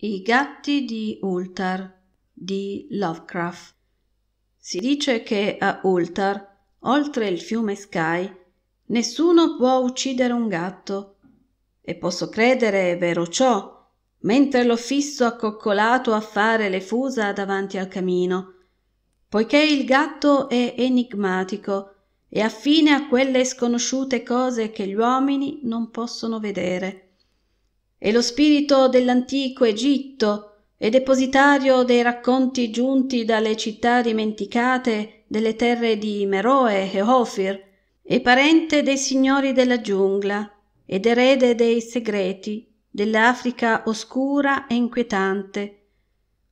I gatti di Ultar di Lovecraft. Si dice che a Ultar, oltre il fiume Sky, nessuno può uccidere un gatto. E posso credere è vero ciò, mentre lo fisso accoccolato a fare le fusa davanti al camino, poiché il gatto è enigmatico e affine a quelle sconosciute cose che gli uomini non possono vedere e lo spirito dell'antico Egitto e depositario dei racconti giunti dalle città dimenticate delle terre di Meroe e Ofir, e parente dei signori della giungla ed erede dei segreti dell'Africa oscura e inquietante.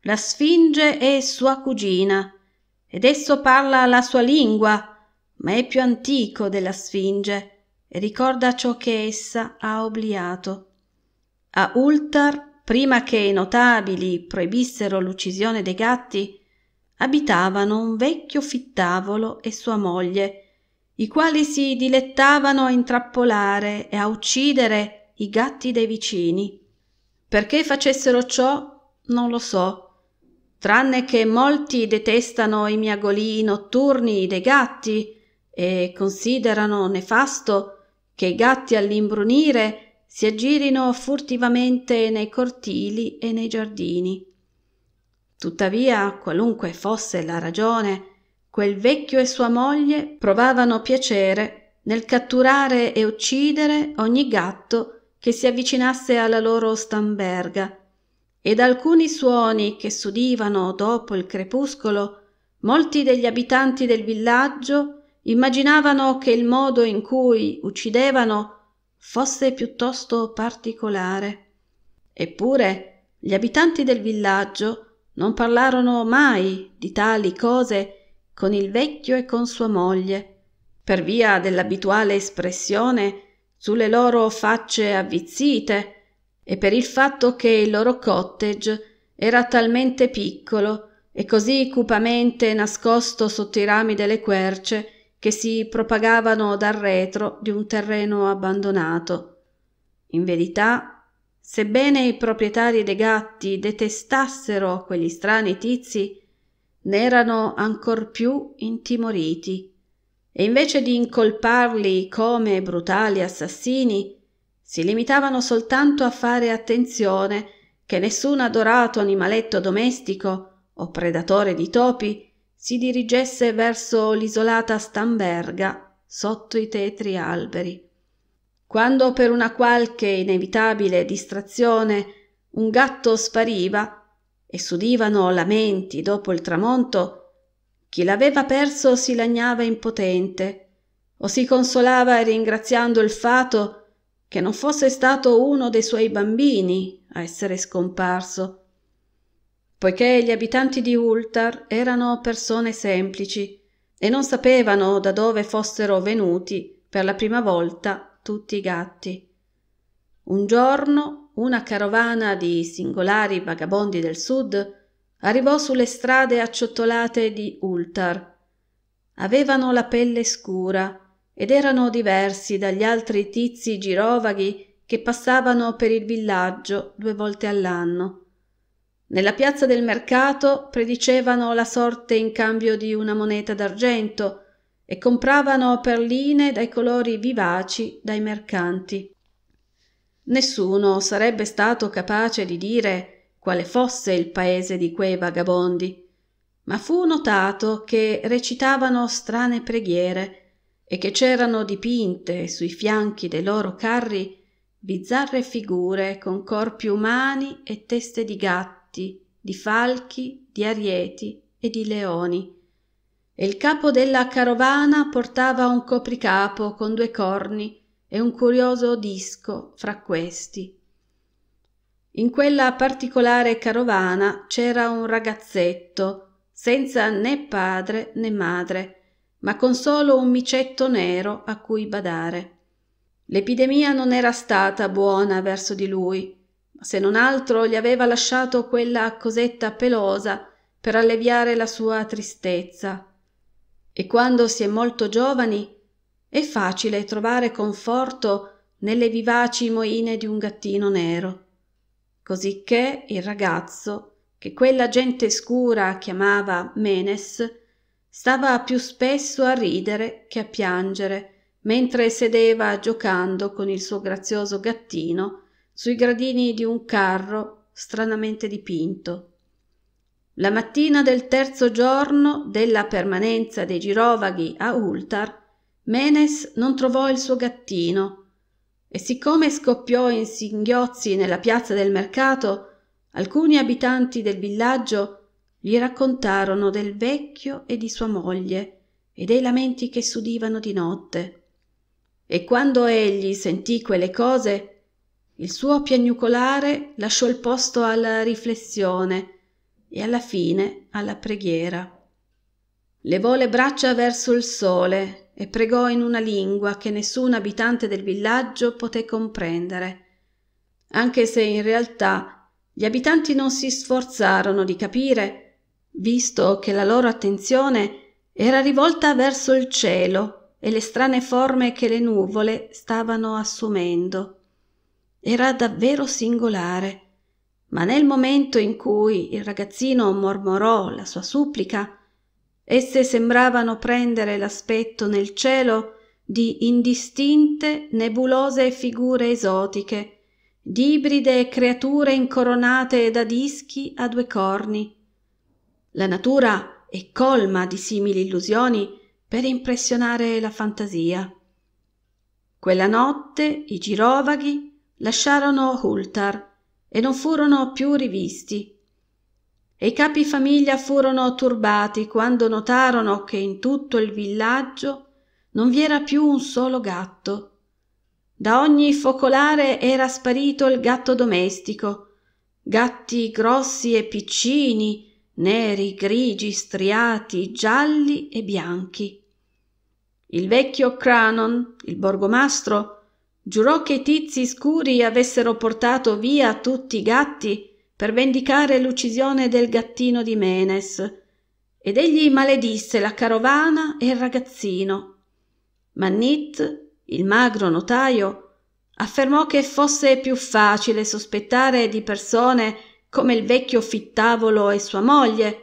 La Sfinge è sua cugina, ed esso parla la sua lingua, ma è più antico della Sfinge e ricorda ciò che essa ha obliato. A Ultar, prima che i notabili proibissero l'uccisione dei gatti, abitavano un vecchio fittavolo e sua moglie, i quali si dilettavano a intrappolare e a uccidere i gatti dei vicini. Perché facessero ciò non lo so, tranne che molti detestano i miagolii notturni dei gatti e considerano nefasto che i gatti all'imbrunire si aggirino furtivamente nei cortili e nei giardini. Tuttavia, qualunque fosse la ragione, quel vecchio e sua moglie provavano piacere nel catturare e uccidere ogni gatto che si avvicinasse alla loro stamberga, ed alcuni suoni che s'udivano dopo il crepuscolo, molti degli abitanti del villaggio immaginavano che il modo in cui uccidevano fosse piuttosto particolare eppure gli abitanti del villaggio non parlarono mai di tali cose con il vecchio e con sua moglie per via dell'abituale espressione sulle loro facce avvizzite e per il fatto che il loro cottage era talmente piccolo e così cupamente nascosto sotto i rami delle querce che si propagavano dal retro di un terreno abbandonato. In verità, sebbene i proprietari dei gatti detestassero quegli strani tizi, ne erano ancor più intimoriti e invece di incolparli come brutali assassini, si limitavano soltanto a fare attenzione che nessun adorato animaletto domestico o predatore di topi si dirigesse verso l'isolata Stamberga, sotto i tetri alberi. Quando per una qualche inevitabile distrazione un gatto spariva e s'udivano lamenti dopo il tramonto, chi l'aveva perso si lagnava impotente o si consolava ringraziando il fato che non fosse stato uno dei suoi bambini a essere scomparso poiché gli abitanti di Ultar erano persone semplici e non sapevano da dove fossero venuti per la prima volta tutti i gatti. Un giorno una carovana di singolari vagabondi del sud arrivò sulle strade acciottolate di Ultar. Avevano la pelle scura ed erano diversi dagli altri tizi girovaghi che passavano per il villaggio due volte all'anno. Nella piazza del mercato predicevano la sorte in cambio di una moneta d'argento e compravano perline dai colori vivaci dai mercanti. Nessuno sarebbe stato capace di dire quale fosse il paese di quei vagabondi, ma fu notato che recitavano strane preghiere e che c'erano dipinte sui fianchi dei loro carri bizzarre figure con corpi umani e teste di gatto gatti, di falchi, di arieti e di leoni. E il capo della carovana portava un copricapo con due corni e un curioso disco fra questi. In quella particolare carovana c'era un ragazzetto, senza né padre né madre, ma con solo un micetto nero a cui badare. L'epidemia non era stata buona verso di lui se non altro gli aveva lasciato quella cosetta pelosa per alleviare la sua tristezza. E quando si è molto giovani è facile trovare conforto nelle vivaci moine di un gattino nero. Cosicché il ragazzo, che quella gente scura chiamava Menes, stava più spesso a ridere che a piangere, mentre sedeva giocando con il suo grazioso gattino sui gradini di un carro stranamente dipinto. La mattina del terzo giorno della permanenza dei girovaghi a Ultar, Menes non trovò il suo gattino e siccome scoppiò in singhiozzi nella piazza del mercato, alcuni abitanti del villaggio gli raccontarono del vecchio e di sua moglie e dei lamenti che s'udivano di notte. E quando egli sentì quelle cose, il suo piagnucolare lasciò il posto alla riflessione e alla fine alla preghiera. Levò le braccia verso il sole e pregò in una lingua che nessun abitante del villaggio poté comprendere, anche se in realtà gli abitanti non si sforzarono di capire, visto che la loro attenzione era rivolta verso il cielo e le strane forme che le nuvole stavano assumendo. Era davvero singolare, ma nel momento in cui il ragazzino mormorò la sua supplica, esse sembravano prendere l'aspetto nel cielo di indistinte, nebulose figure esotiche, di ibride creature incoronate da dischi a due corni. La natura è colma di simili illusioni per impressionare la fantasia. Quella notte i girovaghi lasciarono Hultar e non furono più rivisti. E i capi famiglia furono turbati quando notarono che in tutto il villaggio non vi era più un solo gatto. Da ogni focolare era sparito il gatto domestico, gatti grossi e piccini, neri, grigi, striati, gialli e bianchi. Il vecchio Cranon, il borgomastro, giurò che i tizi scuri avessero portato via tutti i gatti per vendicare l'uccisione del gattino di Menes, ed egli maledisse la carovana e il ragazzino. Ma Nit, il magro notaio, affermò che fosse più facile sospettare di persone come il vecchio fittavolo e sua moglie,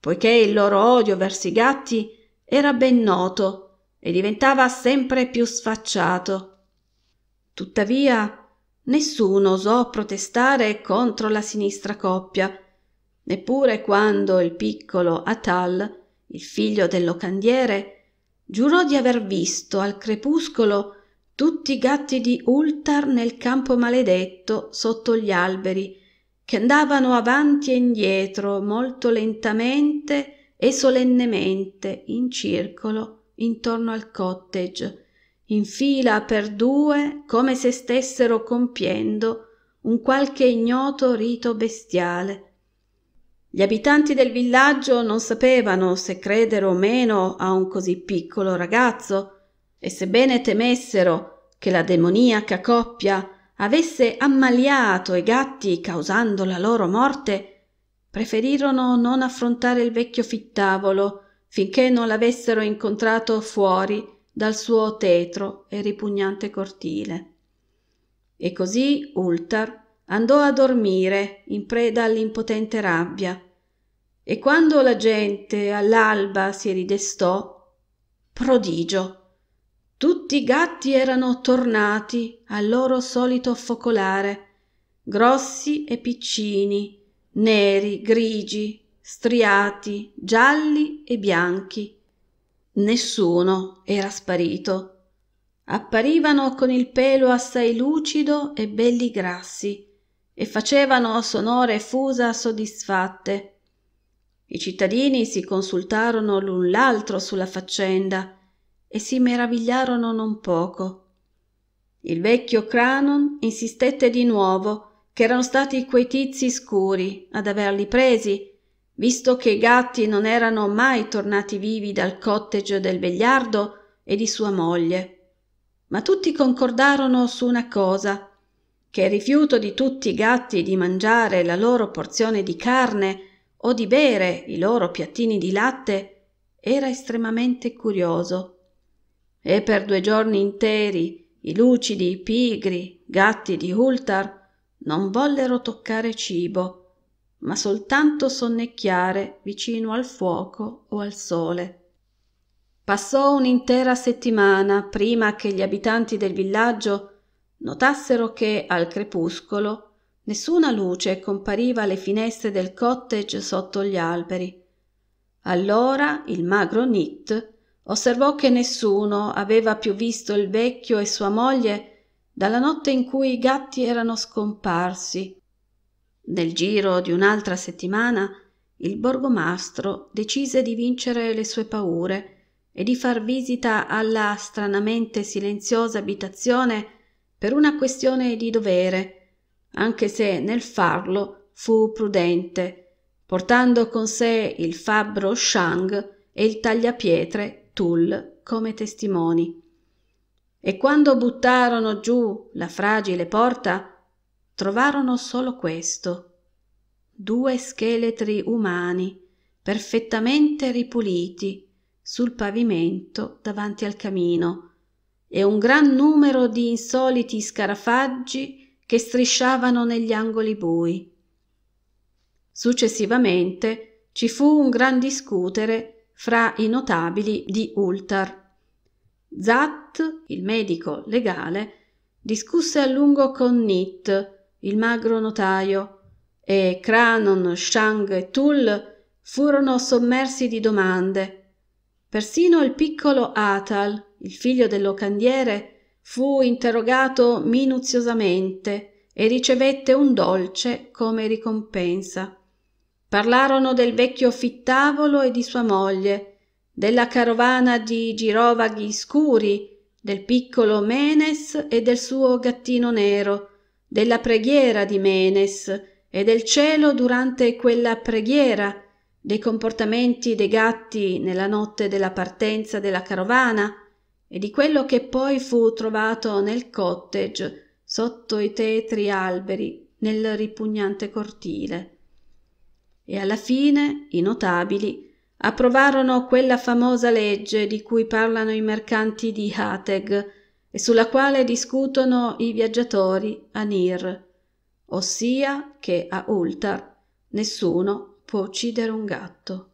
poiché il loro odio verso i gatti era ben noto e diventava sempre più sfacciato. Tuttavia, nessuno osò protestare contro la sinistra coppia, neppure quando il piccolo Atal, il figlio del locandiere, giurò di aver visto al crepuscolo tutti i gatti di Ultar nel campo maledetto sotto gli alberi, che andavano avanti e indietro molto lentamente e solennemente in circolo intorno al cottage in fila per due come se stessero compiendo un qualche ignoto rito bestiale. Gli abitanti del villaggio non sapevano se credere o meno a un così piccolo ragazzo, e sebbene temessero che la demoniaca coppia avesse ammaliato i gatti causando la loro morte, preferirono non affrontare il vecchio fittavolo finché non l'avessero incontrato fuori dal suo tetro e ripugnante cortile. E così Ultar andò a dormire in preda all'impotente rabbia. E quando la gente all'alba si ridestò, prodigio! Tutti i gatti erano tornati al loro solito focolare, grossi e piccini, neri, grigi, striati, gialli e bianchi Nessuno era sparito. Apparivano con il pelo assai lucido e belli grassi e facevano sonore fusa soddisfatte. I cittadini si consultarono l'un l'altro sulla faccenda e si meravigliarono non poco. Il vecchio Cranon insistette di nuovo che erano stati quei tizi scuri ad averli presi visto che i gatti non erano mai tornati vivi dal cottage del vegliardo e di sua moglie. Ma tutti concordarono su una cosa, che il rifiuto di tutti i gatti di mangiare la loro porzione di carne o di bere i loro piattini di latte era estremamente curioso. E per due giorni interi i lucidi, pigri, gatti di Hultar non vollero toccare cibo, ma soltanto sonnecchiare vicino al fuoco o al sole. Passò un'intera settimana prima che gli abitanti del villaggio notassero che al crepuscolo nessuna luce compariva alle finestre del cottage sotto gli alberi. Allora il magro Nit osservò che nessuno aveva più visto il vecchio e sua moglie dalla notte in cui i gatti erano scomparsi nel giro di un'altra settimana il borgomastro decise di vincere le sue paure e di far visita alla stranamente silenziosa abitazione per una questione di dovere, anche se nel farlo fu prudente, portando con sé il fabbro Shang e il tagliapietre Tull come testimoni. E quando buttarono giù la fragile porta, trovarono solo questo due scheletri umani perfettamente ripuliti sul pavimento davanti al camino e un gran numero di insoliti scarafaggi che strisciavano negli angoli bui. Successivamente ci fu un gran discutere fra i notabili di Ultar. Zat, il medico legale, discusse a lungo con Nit il magro notaio e Cranon, Shang e Tull furono sommersi di domande. Persino il piccolo Atal, il figlio del locandiere, fu interrogato minuziosamente e ricevette un dolce come ricompensa. Parlarono del vecchio fittavolo e di sua moglie, della carovana di girovaghi scuri, del piccolo Menes e del suo gattino nero, della preghiera di Menes e del cielo durante quella preghiera, dei comportamenti dei gatti nella notte della partenza della carovana e di quello che poi fu trovato nel cottage sotto i tetri alberi nel ripugnante cortile. E alla fine i notabili approvarono quella famosa legge di cui parlano i mercanti di Hateg, e sulla quale discutono i viaggiatori a Nir, ossia che a Ultar nessuno può uccidere un gatto.